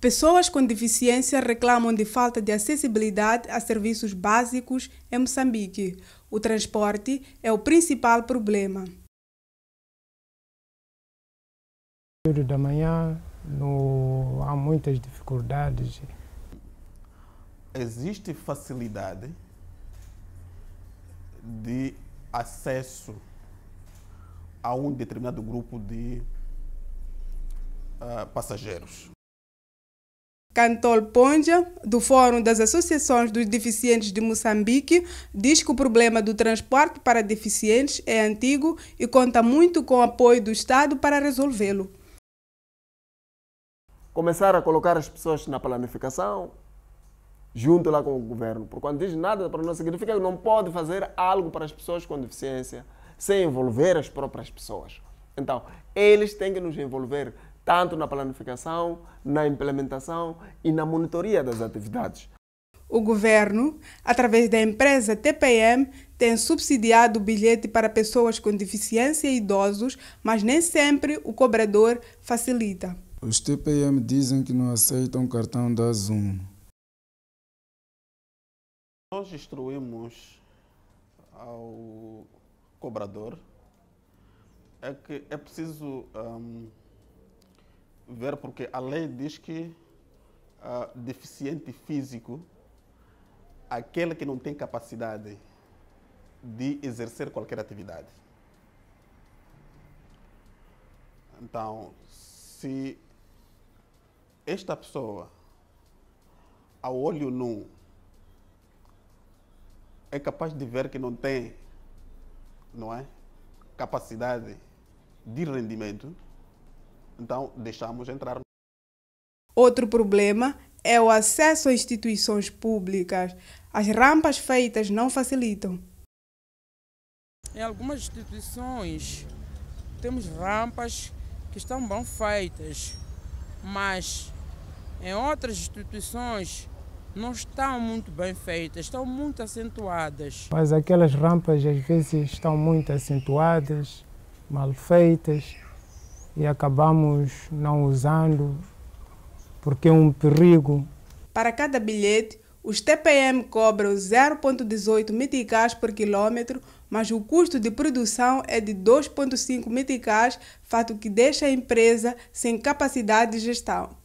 Pessoas com deficiência reclamam de falta de acessibilidade a serviços básicos em Moçambique. O transporte é o principal problema. No período da manhã no, há muitas dificuldades. Existe facilidade de acesso a um determinado grupo de uh, passageiros. Cantol Ponja, do Fórum das Associações dos Deficientes de Moçambique, diz que o problema do transporte para deficientes é antigo e conta muito com o apoio do Estado para resolvê-lo. Começar a colocar as pessoas na planificação, junto lá com o governo. Porque quando diz nada para nós, significa que não pode fazer algo para as pessoas com deficiência sem envolver as próprias pessoas. Então, eles têm que nos envolver tanto na planificação, na implementação e na monitoria das atividades. O governo, através da empresa TPM, tem subsidiado o bilhete para pessoas com deficiência e idosos, mas nem sempre o cobrador facilita. Os TPM dizem que não aceitam cartão da Zoom. Nós instruímos ao cobrador é que é preciso um, ver, porque a lei diz que uh, deficiente físico, aquele que não tem capacidade de exercer qualquer atividade. Então, se esta pessoa, a olho nu, é capaz de ver que não tem, não é, capacidade de rendimento, então, deixamos entrar. Outro problema é o acesso a instituições públicas. As rampas feitas não facilitam. Em algumas instituições temos rampas que estão bem feitas, mas em outras instituições não estão muito bem feitas, estão muito acentuadas. Mas aquelas rampas às vezes estão muito acentuadas, mal feitas, e acabamos não usando porque é um perigo. Para cada bilhete, os TPM cobram 0,18 meticais por quilômetro, mas o custo de produção é de 2,5 meticais, fato que deixa a empresa sem capacidade de gestão.